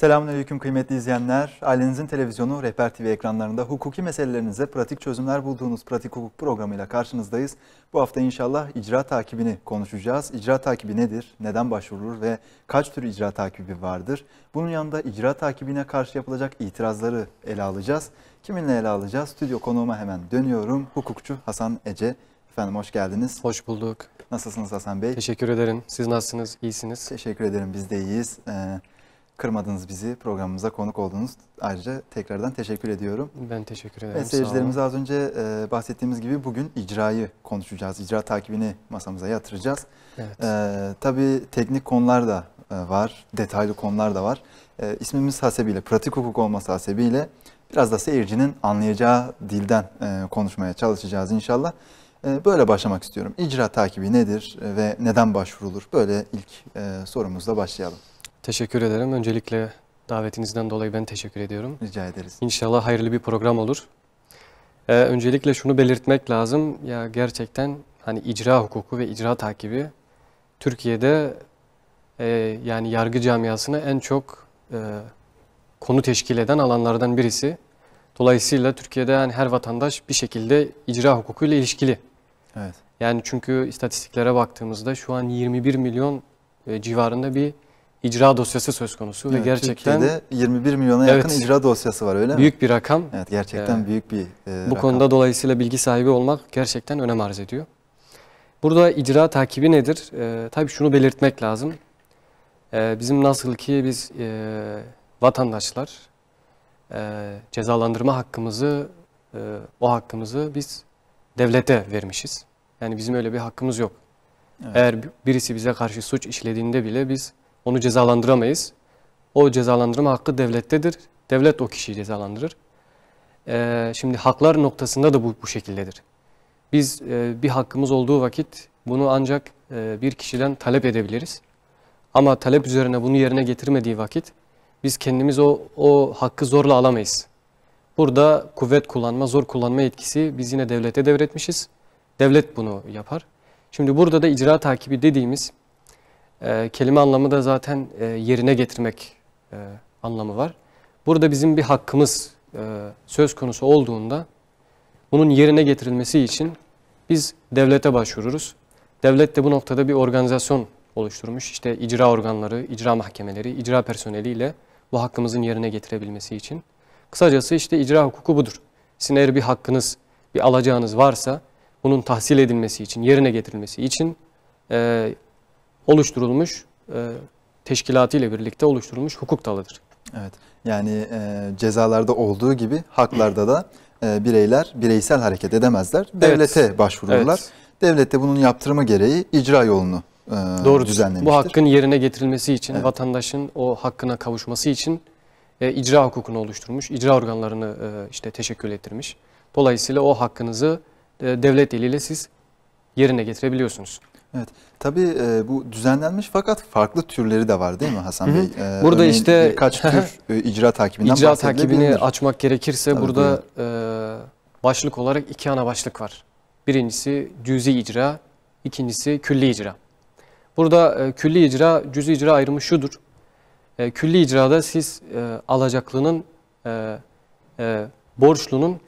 Selamünaleyküm kıymetli izleyenler. Ailenizin televizyonu Rehber TV ekranlarında hukuki meselelerinize pratik çözümler bulduğunuz pratik hukuk programıyla karşınızdayız. Bu hafta inşallah icra takibini konuşacağız. İcra takibi nedir? Neden başvurulur ve kaç tür icra takibi vardır? Bunun yanında icra takibine karşı yapılacak itirazları ele alacağız. Kiminle ele alacağız? Stüdyo konuğuma hemen dönüyorum. Hukukçu Hasan Ece. Efendim hoş geldiniz. Hoş bulduk. Nasılsınız Hasan Bey? Teşekkür ederim. Siz nasılsınız? İyisiniz. Teşekkür ederim. Biz de iyiyiz. Ee, kırmadınız bizi. Programımıza konuk oldunuz. Ayrıca tekrardan teşekkür ediyorum. Ben teşekkür ederim. Evet, seyircilerimize az önce e, bahsettiğimiz gibi bugün icrayı konuşacağız. İcra takibini masamıza yatıracağız. Evet. E, tabii teknik konular da e, var. Detaylı konular da var. E, ismimiz hasebiyle, pratik hukuk olması hasebiyle biraz da seyircinin anlayacağı dilden e, konuşmaya çalışacağız inşallah. E, böyle başlamak istiyorum. İcra takibi nedir ve neden başvurulur? Böyle ilk e, sorumuzla başlayalım. Teşekkür ederim. Öncelikle davetinizden dolayı ben teşekkür ediyorum. Rica ederiz. İnşallah hayırlı bir program olur. Ee, öncelikle şunu belirtmek lazım. Ya gerçekten hani icra hukuku ve icra takibi Türkiye'de e, yani yargı camiasını en çok e, konu teşkil eden alanlardan birisi. Dolayısıyla Türkiye'de yani her vatandaş bir şekilde icra hukukuyla ilişkili. Evet. Yani çünkü istatistiklere baktığımızda şu an 21 milyon e, civarında bir icra dosyası söz konusu evet, ve gerçekten Türkiye'de 21 milyona yakın icra dosyası var öyle mi? Büyük bir rakam. Evet gerçekten ee, büyük bir e, Bu rakam. konuda dolayısıyla bilgi sahibi olmak gerçekten önem arz ediyor. Burada icra takibi nedir? Ee, tabii şunu belirtmek lazım. Ee, bizim nasıl ki biz e, vatandaşlar e, cezalandırma hakkımızı e, o hakkımızı biz devlete vermişiz. Yani bizim öyle bir hakkımız yok. Evet. Eğer birisi bize karşı suç işlediğinde bile biz onu cezalandıramayız. O cezalandırma hakkı devlettedir. Devlet o kişiyi cezalandırır. Ee, şimdi haklar noktasında da bu, bu şekildedir. Biz e, bir hakkımız olduğu vakit bunu ancak e, bir kişiden talep edebiliriz. Ama talep üzerine bunu yerine getirmediği vakit biz kendimiz o, o hakkı zorla alamayız. Burada kuvvet kullanma, zor kullanma etkisi biz yine devlete devretmişiz. Devlet bunu yapar. Şimdi burada da icra takibi dediğimiz e, kelime anlamı da zaten e, yerine getirmek e, anlamı var. Burada bizim bir hakkımız e, söz konusu olduğunda bunun yerine getirilmesi için biz devlete başvururuz. Devlet de bu noktada bir organizasyon oluşturmuş. İşte icra organları, icra mahkemeleri, icra personeliyle bu hakkımızın yerine getirebilmesi için. Kısacası işte icra hukuku budur. Sizin eğer bir hakkınız, bir alacağınız varsa bunun tahsil edilmesi için, yerine getirilmesi için e, oluşturulmuş e, teşkilatı ile birlikte oluşturulmuş hukuk dalıdır. Evet yani e, cezalarda olduğu gibi haklarda da e, bireyler bireysel hareket edemezler. Devlete evet. başvururlar. Evet. Devlet de bunun yaptırımı gereği icra yolunu e, Doğru. düzenlemiştir. Bu hakkın yerine getirilmesi için evet. vatandaşın o hakkına kavuşması için e, icra hukukunu oluşturmuş. icra organlarını e, işte teşekkül ettirmiş. Dolayısıyla o hakkınızı e, devlet eliyle siz yerine getirebiliyorsunuz. Evet. Tabii e, bu düzenlenmiş fakat farklı türleri de var değil mi Hasan Hı -hı. Bey? E, burada işte kaç tür e, icra takibinden İcra takibini açmak gerekirse Tabii burada e, başlık olarak iki ana başlık var. Birincisi cüzi icra, ikincisi külli icra. Burada e, külli icra, cüzi icra ayrımı şudur. E, külli icrada siz e, alacaklının, e, e, borçlunun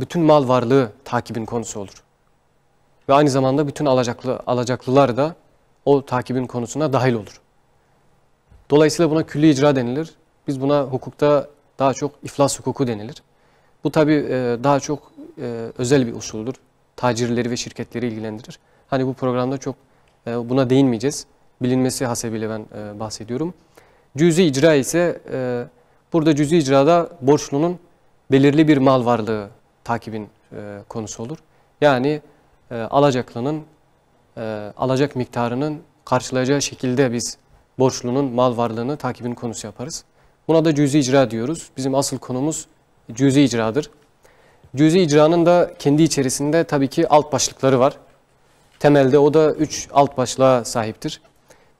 bütün mal varlığı takibin konusu olur. Ve aynı zamanda bütün alacaklı, alacaklılar da o takibin konusuna dahil olur. Dolayısıyla buna külli icra denilir. Biz buna hukukta daha çok iflas hukuku denilir. Bu tabi e, daha çok e, özel bir usuldur. Tacirleri ve şirketleri ilgilendirir. Hani bu programda çok e, buna değinmeyeceğiz. Bilinmesi hasebiyle ben bahsediyorum. Cüzü icra ise burada cüzü icrada borçlunun belirli bir mal varlığı takibin konusu olur. Yani e, alacaklının e, alacak miktarının karşılayacağı şekilde biz borçlunun mal varlığını takibin konusu yaparız. Buna da cüzi icra diyoruz. Bizim asıl konumuz cüzi icradır. Cüzi icranın da kendi içerisinde tabii ki alt başlıkları var. Temelde o da üç alt başlığa sahiptir.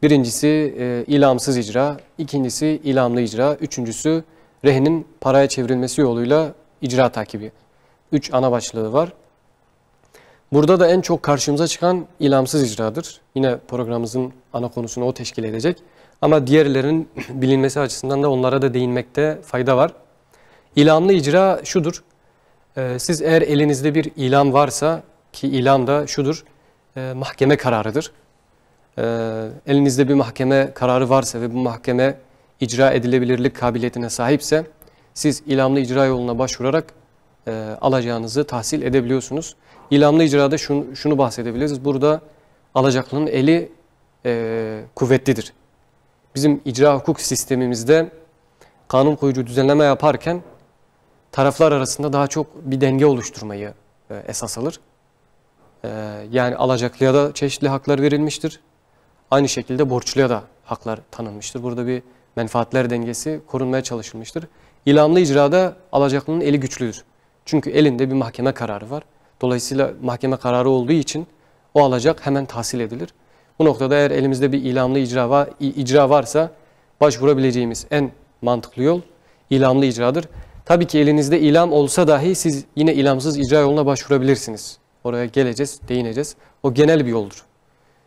Birincisi e, ilamsız icra, ikincisi ilamlı icra, üçüncüsü rehinin paraya çevrilmesi yoluyla icra takibi. Üç ana başlığı var. Burada da en çok karşımıza çıkan ilamsız icradır. Yine programımızın ana konusunu o teşkil edecek. Ama diğerlerin bilinmesi açısından da onlara da değinmekte fayda var. İlamlı icra şudur. Ee, siz eğer elinizde bir ilam varsa ki ilam da şudur, e, mahkeme kararıdır. Ee, elinizde bir mahkeme kararı varsa ve bu mahkeme icra edilebilirlik kabiliyetine sahipse siz ilamlı icra yoluna başvurarak e, alacağınızı tahsil edebiliyorsunuz. İlamlı icrada şunu, şunu bahsedebiliriz. Burada alacaklının eli e, kuvvetlidir. Bizim icra hukuk sistemimizde kanun koyucu düzenleme yaparken taraflar arasında daha çok bir denge oluşturmayı e, esas alır. E, yani alacaklıya da çeşitli haklar verilmiştir. Aynı şekilde borçluya da haklar tanınmıştır. Burada bir menfaatler dengesi korunmaya çalışılmıştır. İlamlı icrada alacaklının eli güçlüdür. Çünkü elinde bir mahkeme kararı var. Dolayısıyla mahkeme kararı olduğu için o alacak hemen tahsil edilir. Bu noktada eğer elimizde bir ilamlı icra, var, icra varsa başvurabileceğimiz en mantıklı yol ilamlı icradır. Tabii ki elinizde ilam olsa dahi siz yine ilamsız icra yoluna başvurabilirsiniz. Oraya geleceğiz, değineceğiz. O genel bir yoldur.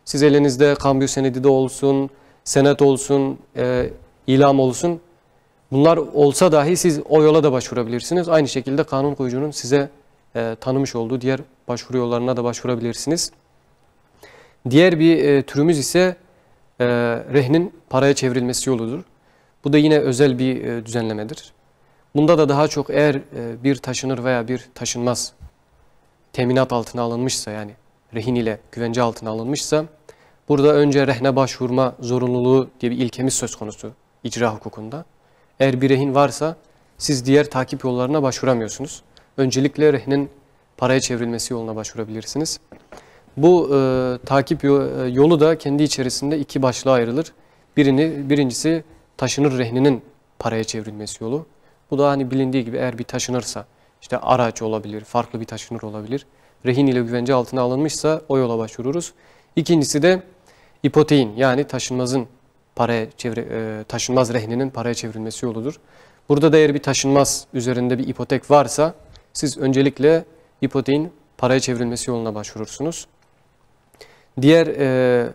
Siz elinizde kambiyo senedi de olsun, senet olsun, e, ilam olsun Bunlar olsa dahi siz o yola da başvurabilirsiniz. Aynı şekilde kanun koyucunun size e, tanımış olduğu diğer başvuru yollarına da başvurabilirsiniz. Diğer bir e, türümüz ise e, rehnin paraya çevrilmesi yoludur. Bu da yine özel bir e, düzenlemedir. Bunda da daha çok eğer e, bir taşınır veya bir taşınmaz teminat altına alınmışsa yani rehin ile güvence altına alınmışsa burada önce rehne başvurma zorunluluğu diye bir ilkemiz söz konusu icra hukukunda. Eğer bir rehin varsa siz diğer takip yollarına başvuramıyorsunuz. Öncelikle rehinin paraya çevrilmesi yoluna başvurabilirsiniz. Bu e, takip e, yolu da kendi içerisinde iki başlığa ayrılır. Birini, birincisi taşınır rehninin paraya çevrilmesi yolu. Bu da hani bilindiği gibi eğer bir taşınırsa işte araç olabilir, farklı bir taşınır olabilir. Rehin ile güvence altına alınmışsa o yola başvururuz. İkincisi de ipoteğin yani taşınmazın paraya çevre, e, taşınmaz rehninin paraya çevrilmesi yoludur. Burada da eğer bir taşınmaz üzerinde bir ipotek varsa siz öncelikle ipoteğin paraya çevrilmesi yoluna başvurursunuz. Diğer e,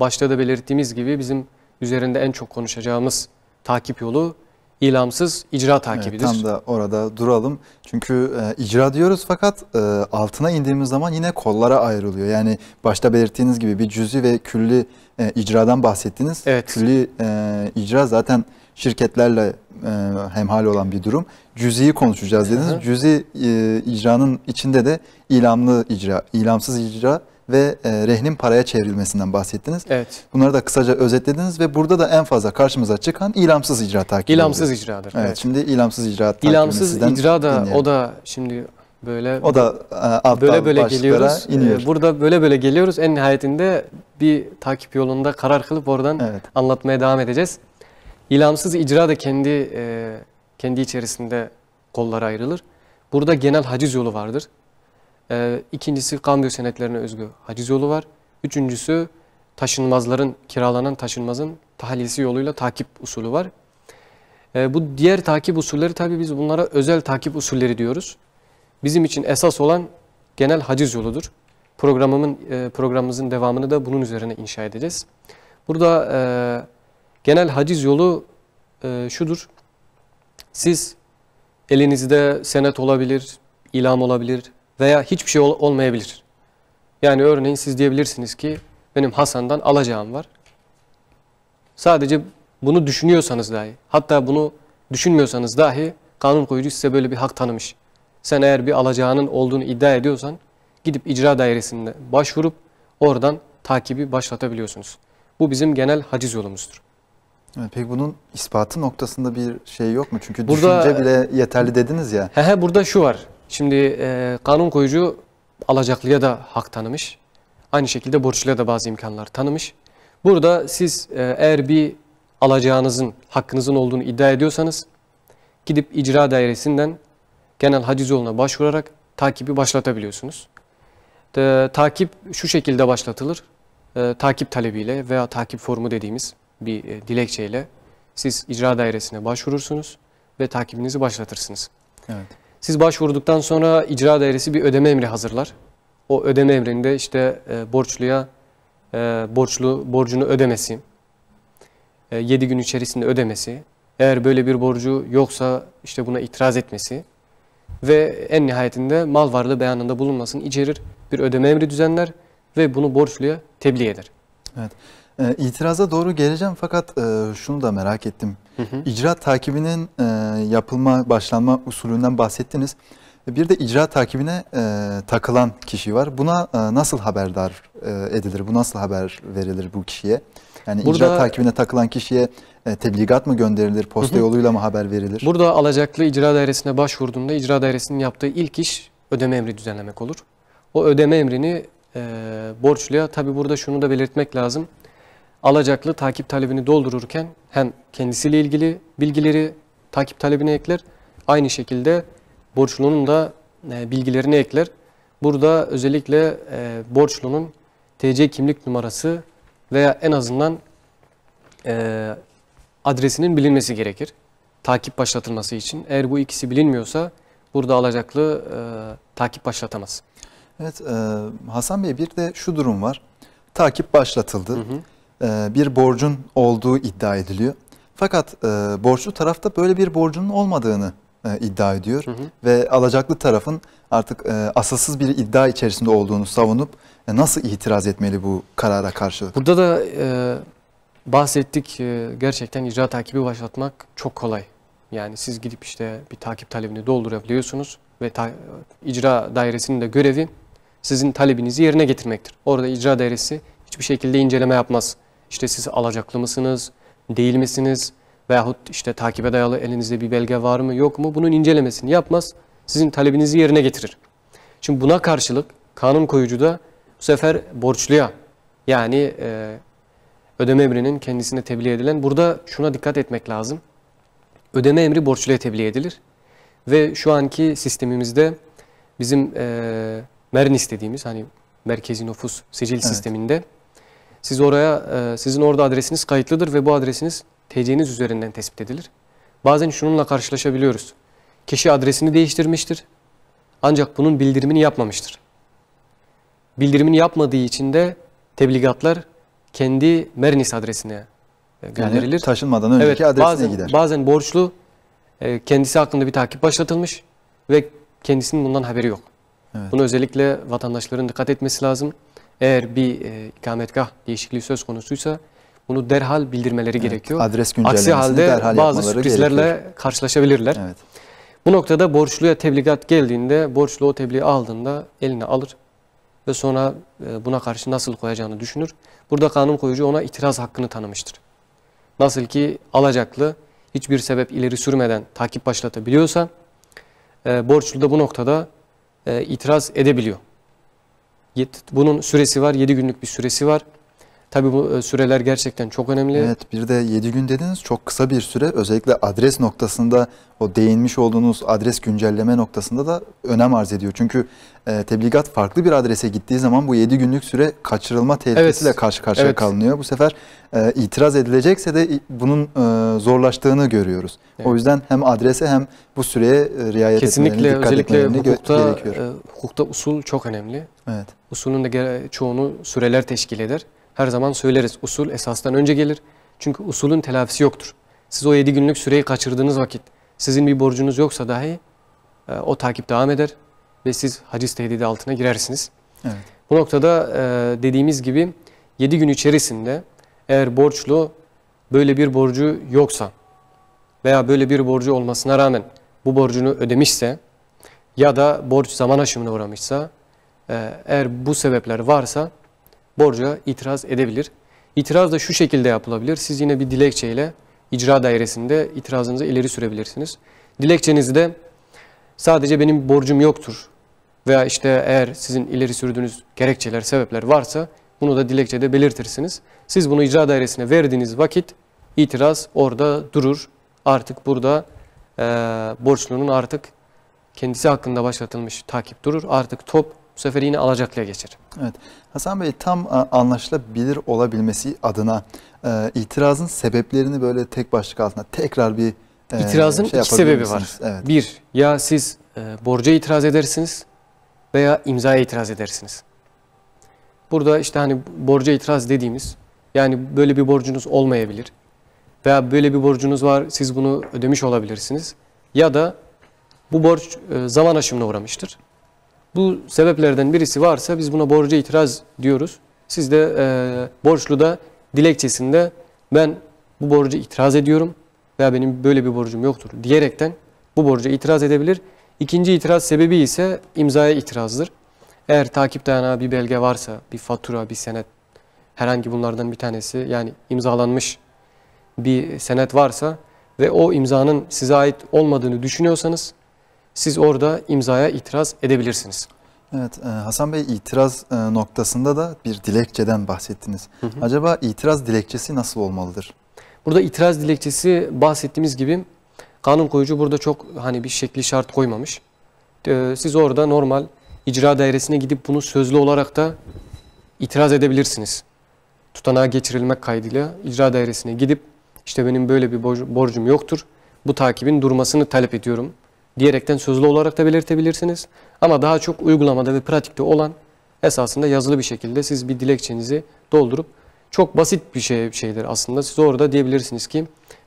başta da belirttiğimiz gibi bizim üzerinde en çok konuşacağımız takip yolu İlamsız icra takibidir. Evet, tam da orada duralım. Çünkü e, icra diyoruz fakat e, altına indiğimiz zaman yine kollara ayrılıyor. Yani başta belirttiğiniz gibi bir cüzi ve külli e, icradan bahsettiniz. Evet. Külli e, icra zaten şirketlerle e, hemhal olan bir durum. Cüzi'yi konuşacağız dediniz. Hı hı. Cüzi e, icranın içinde de ilamlı icra, ilamsız icra ve e, rehnin paraya çevrilmesinden bahsettiniz. Evet. Bunları da kısaca özetlediniz ve burada da en fazla karşımıza çıkan ilamsız icra takibi. İlamsız oluyor. icradır. Evet, evet. Şimdi ilamsız icra takibi. İlamsız icra da dinleyelim. o da şimdi böyle o da e, böyle böyle geliyoruz. E, iniyor. burada böyle böyle geliyoruz. En nihayetinde bir takip yolunda karar kılıp oradan evet. anlatmaya devam edeceğiz. İlamsız icra da kendi e, kendi içerisinde kollara ayrılır. Burada genel haciz yolu vardır. E, ikincisi kambiyo senetlerine özgü haciz yolu var. Üçüncüsü taşınmazların, kiralanan taşınmazın tahliyesi yoluyla takip usulü var. E, bu diğer takip usulleri tabii biz bunlara özel takip usulleri diyoruz. Bizim için esas olan genel haciz yoludur. Programımın e, programımızın devamını da bunun üzerine inşa edeceğiz. Burada e, genel haciz yolu e, şudur. Siz elinizde senet olabilir, ilam olabilir, veya hiçbir şey ol olmayabilir. Yani örneğin siz diyebilirsiniz ki benim Hasan'dan alacağım var. Sadece bunu düşünüyorsanız dahi, hatta bunu düşünmüyorsanız dahi kanun koyucu size böyle bir hak tanımış. Sen eğer bir alacağının olduğunu iddia ediyorsan gidip icra dairesinde başvurup oradan takibi başlatabiliyorsunuz. Bu bizim genel haciz yolumuzdur. Evet, peki bunun ispatı noktasında bir şey yok mu? Çünkü burada, düşünce bile yeterli dediniz ya. He he burada şu var. Şimdi e, kanun koyucu alacaklıya da hak tanımış. Aynı şekilde borçluya da bazı imkanlar tanımış. Burada siz e, eğer bir alacağınızın, hakkınızın olduğunu iddia ediyorsanız gidip icra dairesinden genel haciz yoluna başvurarak takibi başlatabiliyorsunuz. E, takip şu şekilde başlatılır. E, takip talebiyle veya takip formu dediğimiz bir e, dilekçeyle siz icra dairesine başvurursunuz ve takibinizi başlatırsınız. Evet. Siz başvurduktan sonra icra dairesi bir ödeme emri hazırlar. O ödeme emrinde işte e, borçluya e, borçlu borcunu ödemesi, e, 7 gün içerisinde ödemesi, eğer böyle bir borcu yoksa işte buna itiraz etmesi ve en nihayetinde mal varlığı beyanında bulunmasını içerir bir ödeme emri düzenler ve bunu borçluya tebliğ eder. Evet. E, itiraza doğru geleceğim fakat e, şunu da merak ettim. İcra takibinin e, yapılma, başlanma usulünden bahsettiniz. Bir de icra takibine e, takılan kişi var. Buna e, nasıl haberdar e, edilir? Bu nasıl haber verilir bu kişiye? Yani Burada, icra takibine takılan kişiye e, tebligat mı gönderilir? Posta yoluyla mı haber verilir? Burada alacaklı icra dairesine başvurduğunda icra dairesinin yaptığı ilk iş ödeme emri düzenlemek olur. O ödeme emrini e, borçluya tabi burada şunu da belirtmek lazım alacaklı takip talebini doldururken hem kendisiyle ilgili bilgileri takip talebine ekler. Aynı şekilde borçlunun da e, bilgilerini ekler. Burada özellikle e, borçlunun TC kimlik numarası veya en azından e, adresinin bilinmesi gerekir. Takip başlatılması için. Eğer bu ikisi bilinmiyorsa burada alacaklı e, takip başlatamaz. Evet Hasan Bey bir de şu durum var. Takip başlatıldı. Hı hı. E, bir borcun olduğu iddia ediliyor. Fakat e, borçlu tarafta böyle bir borcunun olmadığını e, iddia ediyor hı hı. ve alacaklı tarafın artık e, asılsız bir iddia içerisinde olduğunu savunup nasıl itiraz etmeli bu karara karşılık? Burada da bahsettik gerçekten icra takibi başlatmak çok kolay. Yani siz gidip işte bir takip talebini doldurabiliyorsunuz ve ta, icra dairesinin de görevi sizin talebinizi yerine getirmektir. Orada icra dairesi hiçbir şekilde inceleme yapmaz işte siz alacaklı mısınız, değil misiniz veyahut işte takibe dayalı elinizde bir belge var mı yok mu bunun incelemesini yapmaz. Sizin talebinizi yerine getirir. Şimdi buna karşılık kanun koyucu da bu sefer borçluya yani e, ödeme emrinin kendisine tebliğ edilen burada şuna dikkat etmek lazım. Ödeme emri borçluya tebliğ edilir ve şu anki sistemimizde bizim e, MERN istediğimiz hani merkezi nüfus sicil evet. sisteminde siz oraya, e, sizin orada adresiniz kayıtlıdır ve bu adresiniz TC'niz üzerinden tespit edilir. Bazen şununla karşılaşabiliyoruz. Kişi adresini değiştirmiştir ancak bunun bildirimini yapmamıştır. Bildirimini yapmadığı için de tebligatlar kendi Mernis adresine e, gönderilir. Yani taşınmadan önceki evet, adresine bazen, gider. Bazen borçlu e, kendisi hakkında bir takip başlatılmış ve kendisinin bundan haberi yok. Evet. Buna özellikle vatandaşların dikkat etmesi lazım. Eğer bir e, ikametgah değişikliği söz konusuysa bunu derhal bildirmeleri evet, gerekiyor. Adres Aksi halde derhal bazı sürprizlerle gerekiyor. karşılaşabilirler. Evet. Bu noktada borçluya tebligat geldiğinde borçlu o tebliği aldığında eline alır ve sonra e, buna karşı nasıl koyacağını düşünür. Burada kanun koyucu ona itiraz hakkını tanımıştır. Nasıl ki alacaklı hiçbir sebep ileri sürmeden takip başlatabiliyorsa e, borçlu da bu noktada e, itiraz edebiliyor. Bunun süresi var 7 günlük bir süresi var. Tabii bu e, süreler gerçekten çok önemli. Evet bir de 7 gün dediniz çok kısa bir süre. Özellikle adres noktasında o değinmiş olduğunuz adres güncelleme noktasında da önem arz ediyor. Çünkü e, tebligat farklı bir adrese gittiği zaman bu 7 günlük süre kaçırılma tehlikesiyle evet. karşı karşıya evet. kalınıyor. Bu sefer e, itiraz edilecekse de bunun e, zorlaştığını görüyoruz. Evet. O yüzden hem adrese hem bu süreye e, riayet Kesinlikle, etmelerine dikkat özellikle hukukta, gerekiyor. E, hukukta usul çok önemli. Evet. Usulün de çoğunu süreler teşkil eder her zaman söyleriz. Usul esastan önce gelir. Çünkü usulün telafisi yoktur. Siz o 7 günlük süreyi kaçırdığınız vakit sizin bir borcunuz yoksa dahi e, o takip devam eder ve siz haciz tehdidi altına girersiniz. Evet. Bu noktada e, dediğimiz gibi 7 gün içerisinde eğer borçlu böyle bir borcu yoksa veya böyle bir borcu olmasına rağmen bu borcunu ödemişse ya da borç zaman aşımına uğramışsa e, eğer bu sebepler varsa borca itiraz edebilir. İtiraz da şu şekilde yapılabilir. Siz yine bir dilekçeyle icra dairesinde itirazınızı ileri sürebilirsiniz. Dilekçenizde sadece benim borcum yoktur veya işte eğer sizin ileri sürdüğünüz gerekçeler, sebepler varsa bunu da dilekçede belirtirsiniz. Siz bunu icra dairesine verdiğiniz vakit itiraz orada durur. Artık burada e, borçlunun artık kendisi hakkında başlatılmış takip durur. Artık top bu sefer yine alacaklıya geçer. Evet. Hasan Bey tam anlaşılabilir olabilmesi adına e, itirazın sebeplerini böyle tek başlık altında tekrar bir e, İtirazın şey iki sebebi var. Evet. Bir, ya siz e, borca itiraz edersiniz veya imzaya itiraz edersiniz. Burada işte hani borca itiraz dediğimiz yani böyle bir borcunuz olmayabilir veya böyle bir borcunuz var siz bunu ödemiş olabilirsiniz ya da bu borç e, zaman aşımına uğramıştır bu sebeplerden birisi varsa biz buna borca itiraz diyoruz. Siz de e, borçlu da dilekçesinde ben bu borcu itiraz ediyorum veya benim böyle bir borcum yoktur diyerekten bu borca itiraz edebilir. İkinci itiraz sebebi ise imzaya itirazdır. Eğer takip dayanağı bir belge varsa, bir fatura, bir senet, herhangi bunlardan bir tanesi yani imzalanmış bir senet varsa ve o imzanın size ait olmadığını düşünüyorsanız siz orada imzaya itiraz edebilirsiniz. Evet e, Hasan Bey itiraz e, noktasında da bir dilekçeden bahsettiniz. Hı hı. Acaba itiraz dilekçesi nasıl olmalıdır? Burada itiraz dilekçesi bahsettiğimiz gibi kanun koyucu burada çok hani bir şekli şart koymamış. E, siz orada normal icra dairesine gidip bunu sözlü olarak da itiraz edebilirsiniz. Tutanağa geçirilmek kaydıyla icra dairesine gidip işte benim böyle bir borcum yoktur. Bu takibin durmasını talep ediyorum diyerekten sözlü olarak da belirtebilirsiniz. Ama daha çok uygulamada ve pratikte olan esasında yazılı bir şekilde siz bir dilekçenizi doldurup çok basit bir şey, şeydir aslında. Siz orada diyebilirsiniz ki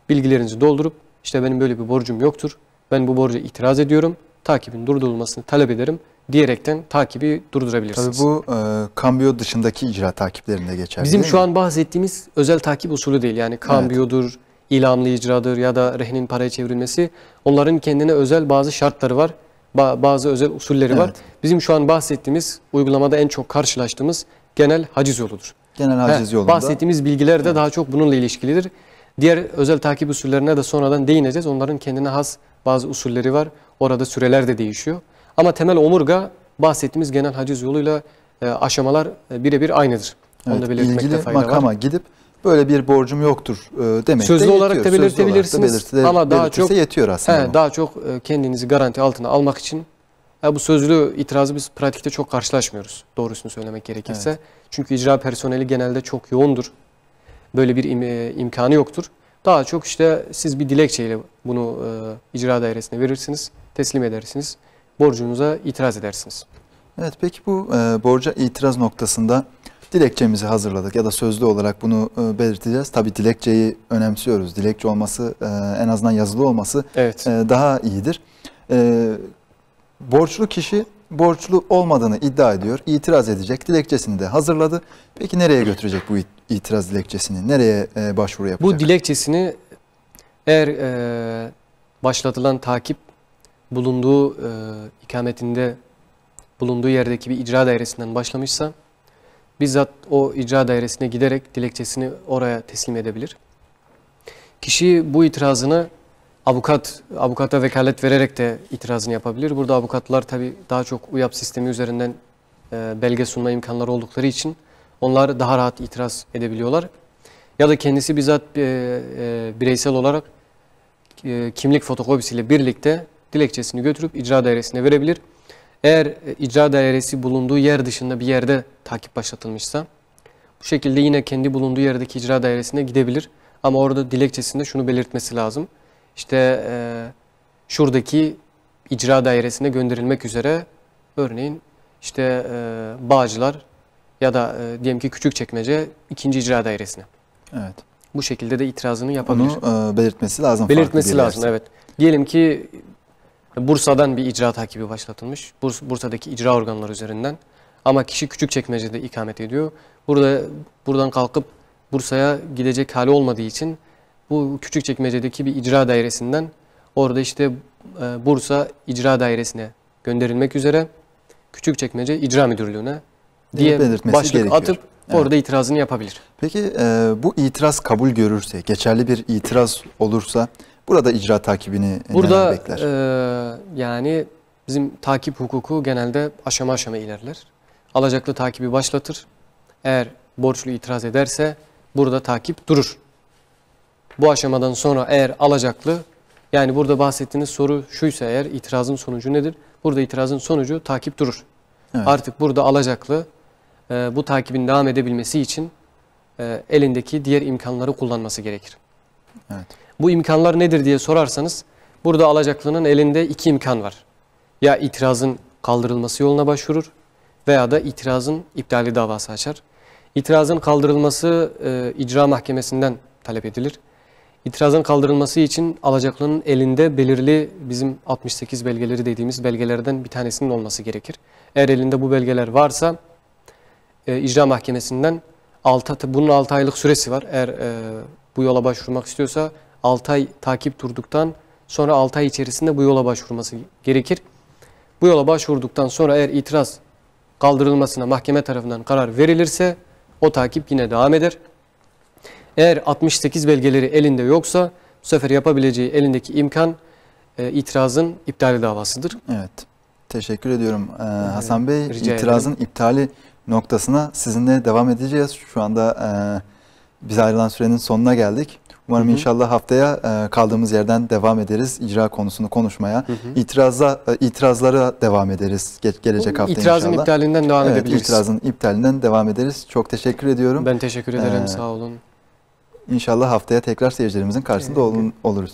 bilgilerinizi doldurup işte benim böyle bir borcum yoktur. Ben bu borca itiraz ediyorum. Takibin durdurulmasını talep ederim diyerekten takibi durdurabilirsiniz. Tabii bu e, kambiyo dışındaki icra takiplerinde geçerli. Bizim şu an bahsettiğimiz özel takip usulü değil. Yani kambiyodur, evet ilamlı icradır ya da rehinin paraya çevrilmesi onların kendine özel bazı şartları var. Bazı özel usulleri evet. var. Bizim şu an bahsettiğimiz uygulamada en çok karşılaştığımız genel haciz yoludur. Genel haciz He, yolunda. Bahsettiğimiz bilgiler de evet. daha çok bununla ilişkilidir. Diğer özel takip usullerine de sonradan değineceğiz. Onların kendine has bazı usulleri var. Orada süreler de değişiyor. Ama temel omurga bahsettiğimiz genel haciz yoluyla e, aşamalar e, birebir aynıdır. Evet, Onu da belirtmekte fayda var. makama gidip böyle bir borcum yoktur e, demek Sözlü de olarak da belirtebilirsiniz olarak da belirte, ama daha çok yetiyor aslında. He, daha çok e, kendinizi garanti altına almak için yani bu sözlü itirazı biz pratikte çok karşılaşmıyoruz doğrusunu söylemek gerekirse. Evet. Çünkü icra personeli genelde çok yoğundur. Böyle bir im e, imkanı yoktur. Daha çok işte siz bir dilekçeyle bunu e, icra dairesine verirsiniz, teslim edersiniz, borcunuza itiraz edersiniz. Evet peki bu e, borca itiraz noktasında Dilekçemizi hazırladık ya da sözlü olarak bunu e, belirteceğiz. Tabii dilekçeyi önemsiyoruz. Dilekçe olması e, en azından yazılı olması evet. E, daha iyidir. Borçlu kişi borçlu olmadığını iddia ediyor. İtiraz edecek. Dilekçesini de hazırladı. Peki nereye götürecek bu itiraz dilekçesini? Nereye başvuru yapacak? Bu dilekçesini eğer başlatılan takip bulunduğu ikametinde bulunduğu yerdeki bir icra dairesinden başlamışsa bizzat o icra dairesine giderek dilekçesini oraya teslim edebilir. Kişi bu itirazını avukat avukata vekalet vererek de itirazını yapabilir. Burada avukatlar tabi daha çok UYAP sistemi üzerinden e, belge sunma imkanları oldukları için onlar daha rahat itiraz edebiliyorlar. Ya da kendisi bizzat e, e, bireysel olarak kimlik fotokopisiyle birlikte dilekçesini götürüp icra dairesine verebilir. Eğer e, icra dairesi bulunduğu yer dışında bir yerde takip başlatılmışsa bu şekilde yine kendi bulunduğu yerdeki icra dairesine gidebilir. Ama orada dilekçesinde şunu belirtmesi lazım. İşte e, şuradaki icra dairesine gönderilmek üzere örneğin işte e, Bağcılar ya da e, diyelim ki küçük çekmece ikinci icra dairesine. Evet. Bu şekilde de itirazını yapabilir. Onu e, belirtmesi lazım. Belirtmesi lazım evet. Diyelim ki Bursa'dan bir icra takibi başlatılmış. Burs, Bursa'daki icra organları üzerinden. Ama kişi küçük çekmecede ikamet ediyor. Burada buradan kalkıp Bursa'ya gidecek hali olmadığı için bu küçük çekmecedeki bir icra dairesinden orada işte e, Bursa icra dairesine gönderilmek üzere küçük Küçükçekmece icra Müdürlüğü'ne diye başlık gerekiyor. atıp evet. orada itirazını yapabilir. Peki e, bu itiraz kabul görürse, geçerli bir itiraz olursa Burada icra takibini Burada, bekler? Burada e, yani bizim takip hukuku genelde aşama aşama ilerler. Alacaklı takibi başlatır. Eğer borçlu itiraz ederse burada takip durur. Bu aşamadan sonra eğer alacaklı yani burada bahsettiğiniz soru şuysa eğer itirazın sonucu nedir? Burada itirazın sonucu takip durur. Evet. Artık burada alacaklı e, bu takibin devam edebilmesi için e, elindeki diğer imkanları kullanması gerekir. Evet. Bu imkanlar nedir diye sorarsanız burada alacaklının elinde iki imkan var. Ya itirazın kaldırılması yoluna başvurur veya da itirazın iptali davası açar. İtirazın kaldırılması e, icra mahkemesinden talep edilir. İtirazın kaldırılması için alacaklının elinde belirli bizim 68 belgeleri dediğimiz belgelerden bir tanesinin olması gerekir. Eğer elinde bu belgeler varsa e, icra mahkemesinden 6, bunun 6 aylık süresi var. Eğer e, bu yola başvurmak istiyorsa 6 ay takip durduktan sonra 6 ay içerisinde bu yola başvurması gerekir. Bu yola başvurduktan sonra eğer itiraz kaldırılmasına mahkeme tarafından karar verilirse o takip yine devam eder. Eğer 68 belgeleri elinde yoksa bu sefer yapabileceği elindeki imkan e, itirazın iptali davasıdır. Evet. Teşekkür ediyorum ee, Hasan Bey. Rica itirazın ederim. iptali noktasına sizinle devam edeceğiz. Şu anda e, biz ayrılan sürenin sonuna geldik. Umarım hı hı. inşallah haftaya e, kaldığımız yerden devam ederiz icra konusunu konuşmaya. Hı hı. İtiraza e, itirazlara devam ederiz Ge gelecek hafta itirazın inşallah. İtirazın iptalinden devam evet, edebiliriz. İtirazın iptalinden devam ederiz. Çok teşekkür ediyorum. Ben teşekkür ederim. Ee, sağ olun. İnşallah haftaya tekrar seyircilerimizin karşısında olun, oluruz.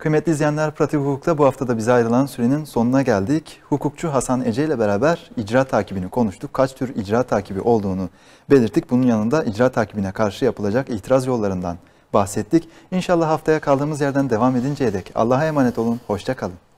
Kıymetli izleyenler Pratik Hukuk'ta bu hafta da bize ayrılan sürenin sonuna geldik. Hukukçu Hasan Ece ile beraber icra takibini konuştuk. Kaç tür icra takibi olduğunu belirttik. Bunun yanında icra takibine karşı yapılacak itiraz yollarından bahsettik. İnşallah haftaya kaldığımız yerden devam edinceye dek Allah'a emanet olun. Hoşçakalın.